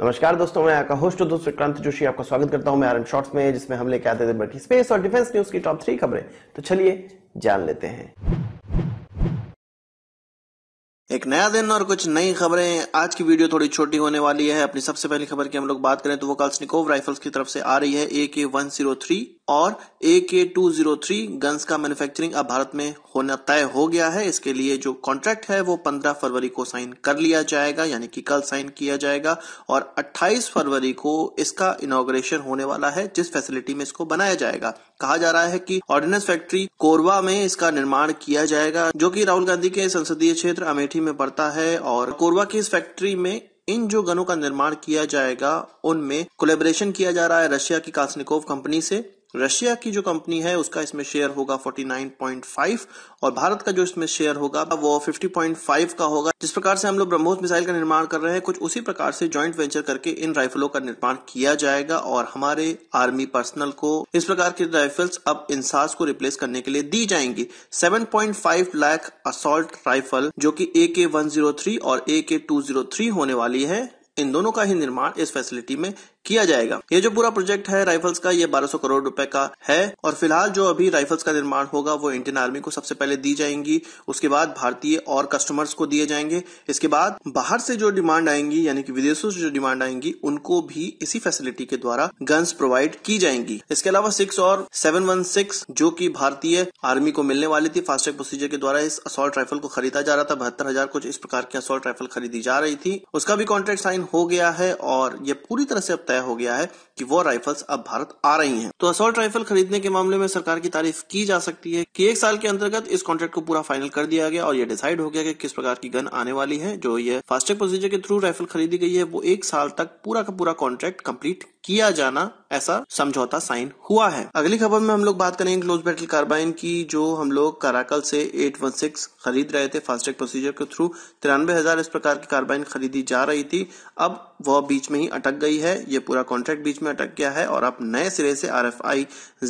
नमस्कार दोस्तों मैं आपका होस्ट दोस्त विक्रांत जोशी आपका स्वागत करता हूं मैं आरन शॉर्ट्स में जिसमें हम लेके आते थे बल्कि स्पेस और डिफेंस न्यूज की टॉप थ्री खबरें तो चलिए जान लेते हैं एक नया दिन और कुछ नई खबरें आज की वीडियो थोड़ी छोटी होने वाली है अपनी सबसे पहली खबर की हम लोग बात करें तो वो कल्सनिकोव राइफल्स की तरफ से आ रही है ए के वन जीरो थ्री और A K two zero three guns का मैन्युफैक्चरिंग अब भारत में होना तय हो गया है इसके लिए जो कॉन्ट्रैक्ट है वो 15 फरवरी को साइन कर लिया जाएगा यानी कि कल साइन किया जाएगा और 28 फरवरी को इसका इनोग्रेशन होने वाला है जिस फैसिलिटी में इसको बनाया जाएगा कहा जा रहा है कि ऑर्डिनेंस फैक्ट्री कोरबा में इसका निर्माण किया जाएगा जो कि राहुल गांधी के संसदीय क्षेत्र अमेठी में पड़ता है और कोरबा की इस फैक्ट्री में इन जो गनों का निर्माण किया जाएगा उनमें कोलेबरेशन किया जा रहा है रशिया की कासनिकोव कंपनी से रशिया की जो कंपनी है उसका इसमें शेयर होगा 49.5 और भारत का जो इसमें शेयर होगा वो 50.5 का होगा जिस प्रकार से हम लोग ब्रह्मोस मिसाइल का निर्माण कर रहे हैं कुछ उसी प्रकार से ज्वाइंट वेंचर करके इन राइफलों का निर्माण किया जाएगा और हमारे आर्मी पर्सनल को इस प्रकार की राइफल्स अब इंसास को रिप्लेस करने के लिए दी जाएंगी सेवन लाख असोल्ट राइफल जो की ए और ए होने वाली है इन दोनों का ही निर्माण इस फैसिलिटी में किया जाएगा ये जो पूरा प्रोजेक्ट है राइफल्स का ये 1200 करोड़ रुपए का है और फिलहाल जो अभी राइफल्स का निर्माण होगा वो इंडियन आर्मी को सबसे पहले दी जाएंगी उसके बाद भारतीय और कस्टमर्स को दिए जाएंगे इसके बाद बाहर से जो डिमांड आएंगी यानी कि विदेशों से जो डिमांड आएंगी उनको भी इसी फैसिलिटी के द्वारा गन्स प्रोवाइड की जाएंगी इसके अलावा सिक्स और सेवन वन सिक्स जो की भारतीय आर्मी को मिलने वाली थी फास्ट ट्रैक प्रोसीजर के द्वारा इस असोल्ट राइफल को खरीदा जा रहा था बहत्तर हजार कुछ इस प्रकार की असोल्ट राइफल खरीदी जा रही थी उसका भी कॉन्ट्रैक्ट साइन हो गया है और ये पूरी तरह से अब तय तय हो गया है कि वो राइफल्स अब भारत आ रही हैं तो असोल्ट राइफल खरीदने के मामले में सरकार की तारीफ की जा सकती है कि एक साल के अंतर्गत इस कॉन्ट्रैक्ट को पूरा फाइनल कर दिया गया और ये डिसाइड हो गया कि किस प्रकार की गन आने वाली है जो ये फास्टैग प्रोसीजर के थ्रू राइफल खरीदी गई है वो एक साल तक पूरा का पूरा कॉन्ट्रैक्ट कम्प्लीट किया जाना ऐसा समझौता साइन हुआ है अगली खबर में हम लोग बात करेंगे क्लोज बैटल कार्बाइन की जो हम लोग कराकल से 816 खरीद रहे थे फास्टैग प्रोसीजर के थ्रू तिरानवे हजार इस प्रकार की कार्बाइन खरीदी जा रही थी अब वह बीच में ही अटक गई है ये पूरा कॉन्ट्रैक्ट बीच में में अटक गया है और अब नए सिरे से आरएफआई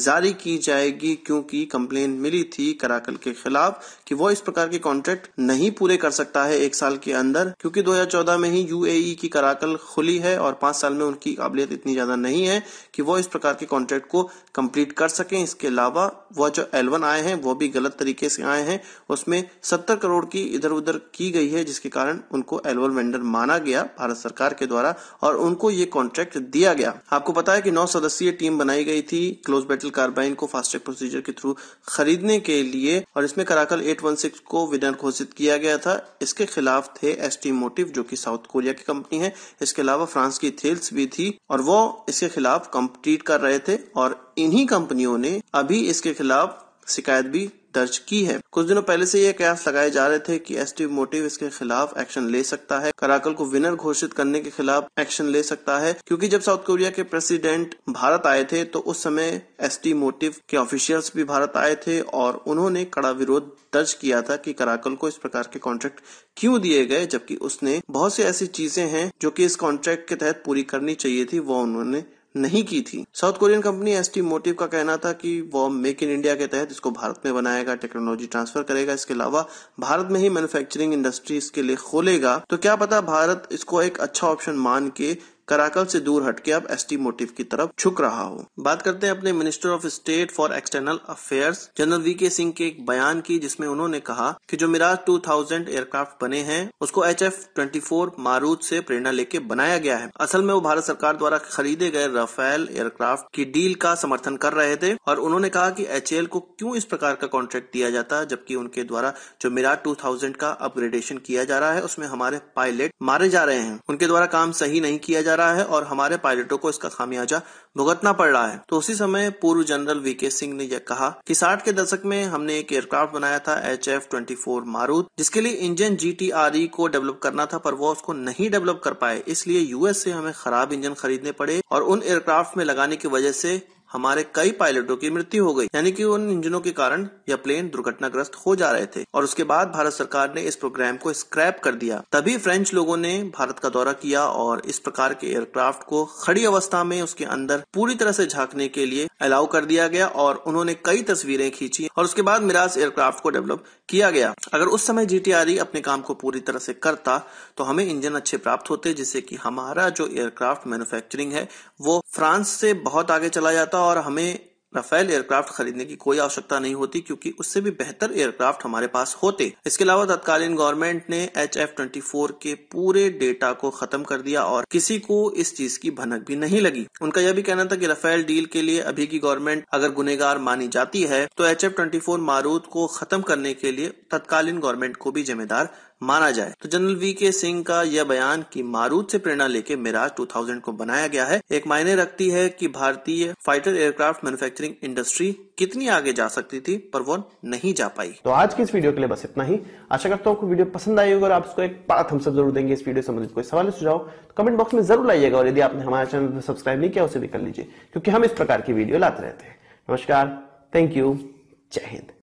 जारी की जाएगी क्योंकि कंप्लेन मिली थी कराकल के खिलाफ कि वो इस प्रकार के कॉन्ट्रैक्ट नहीं पूरे कर सकता है एक साल के अंदर क्योंकि 2014 में ही यूएई e की कराकल खुली है और पांच साल में उनकी काबिलियत इतनी ज्यादा नहीं है कि वो इस प्रकार के कॉन्ट्रैक्ट को कम्प्लीट कर सके इसके अलावा वह जो एल आए हैं वो भी गलत तरीके से आए हैं उसमें सत्तर करोड़ की इधर उधर की गई है जिसके कारण उनको एलवल वेंडर माना गया भारत सरकार के द्वारा और उनको ये कॉन्ट्रैक्ट दिया गया आप आपको पता है कि नौ सदस्यीय टीम बनाई गई थी क्लोज बैटल कार्बाइन को फास्ट्रैक प्रोसीजर के थ्रू खरीदने के लिए और इसमें कराकल 816 को विनर घोषित किया गया था इसके खिलाफ थे एस टी मोटिव जो कि साउथ कोरिया की कंपनी है इसके अलावा फ्रांस की थेल्स भी थी और वो इसके खिलाफ कम्पीट कर रहे थे और इन्हीं कंपनियों ने अभी इसके खिलाफ शिकायत भी दर्ज की है कुछ दिनों पहले से यह कयास लगाए जा रहे थे कि एसटी मोटिव इसके खिलाफ एक्शन ले सकता है कराकल को विनर घोषित करने के खिलाफ एक्शन ले सकता है क्योंकि जब साउथ कोरिया के प्रेसिडेंट भारत आए थे तो उस समय एसटी मोटिव के ऑफिशियल्स भी भारत आए थे और उन्होंने कड़ा विरोध दर्ज किया था कि कराकल को इस प्रकार के कॉन्ट्रैक्ट क्यों दिए गए जबकि उसने बहुत सी ऐसी चीजें हैं जो कि इस कॉन्ट्रैक्ट के तहत पूरी करनी चाहिए थी वो उन्होंने नहीं की थी South Korean company S T Motiv का कहना था कि वो मेक इन इंडिया के तहत इसको भारत में बनाएगा टेक्नोलॉजी ट्रांसफर करेगा इसके अलावा भारत में ही मैन्युफैक्चरिंग इंडस्ट्री इसके लिए खोलेगा तो क्या पता भारत इसको एक अच्छा ऑप्शन मान के कराकल से दूर हटके अब एसटी मोटिव की तरफ छुक रहा हो बात करते हैं अपने minister of state for external affairs general V K Singh के एक बयान की जिसमें उन्होंने कहा कि जो मिराज 2000 एयरक्राफ्ट बने हैं उसको H F twenty four Marut से प्रेरणा लेके बनाया गया है असल में वो भारत सरकार द्वारा खरीदे गए राफेल एयरक्राफ्ट की डील का समर्थन कर रहे थे और उन्होंने कहा कि एच को क्यूँ इस प्रकार का कॉन्ट्रैक्ट दिया जाता जबकि उनके द्वारा जो मिराज टू का अपग्रेडेशन किया जा रहा है उसमें हमारे पायलट मारे जा रहे हैं उनके द्वारा काम सही नहीं किया जा रहा है और हमारे पायलटों को इसका खामियाजा भुगतना पड़ रहा है तो उसी समय पूर्व जनरल वी के सिंह ने यह कहा कि साठ के दशक में हमने एक एयरक्राफ्ट बनाया था H F twenty four Marut जिसके लिए engine G T R E को डेवलप करना था पर वो उसको नहीं डेवलप कर पाए इसलिए यूएस से हमें खराब इंजन खरीदने पड़े और उन एयरक्राफ्ट में लगाने की वजह से हमारे कई पायलटों की मृत्यु हो गई यानी कि उन इंजनों के कारण यह प्लेन दुर्घटनाग्रस्त हो जा रहे थे और उसके बाद भारत सरकार ने इस प्रोग्राम को स्क्रैप कर दिया तभी फ्रेंच लोगों ने भारत का दौरा किया और इस प्रकार के एयरक्राफ्ट को खड़ी अवस्था में उसके अंदर पूरी तरह से झांकने के लिए अलाउ कर दिया गया और उन्होंने कई तस्वीरें खींची और उसके बाद मिराज एयरक्राफ्ट को डेवलप किया गया अगर उस समय जी e अपने काम को पूरी तरह से करता तो हमें इंजन अच्छे प्राप्त होते जिससे की हमारा जो एयरक्राफ्ट मैन्युफैक्चरिंग है वो फ्रांस से बहुत आगे चला जाता जाता और हमें रफेल एयरक्राफ्ट खरीदने की कोई आवश्यकता नहीं होती क्योंकि उससे भी बेहतर एयरक्राफ्ट हमारे पास होते इसके अलावा तत्कालीन गवर्नमेंट ने एच एफ ट्वेंटी फोर के पूरे डेटा को खत्म कर दिया और किसी को इस चीज की भनक भी नहीं लगी उनका यह भी कहना था कि रफेल डील के लिए अभी की गवर्नमेंट अगर गुनेगार मानी जाती है तो H F twenty four Marut को खत्म करने के लिए तत्कालीन गवर्नमेंट को भी जिम्मेदार माना जाए तो जनरल वी के सिंह का यह बयान कि मारूद से प्रेरणा लेके मिराज 2000 को बनाया गया है एक मायने रखती है कि भारतीय फाइटर एयरक्राफ्ट मैन्युफैक्चरिंग इंडस्ट्री कितनी आगे जा सकती थी पर वो नहीं जा पाई तो आज की इस वीडियो के लिए बस इतना ही आशा करता हूँ वीडियो पसंद आई होगा और आप इसको एक बड़ा थम्सअप जरूर देंगे इस वीडियो संबंधित कोई सवाल सुझाव तो कमेंट बॉक्स में जरूर लाइएगा और यदि आपने हमारे चैनल सब्सक्राइब नहीं किया उसे भी कर लीजिए क्योंकि हम इस प्रकार की वीडियो लाते रहते हैं नमस्कार थैंक यू जय हिंद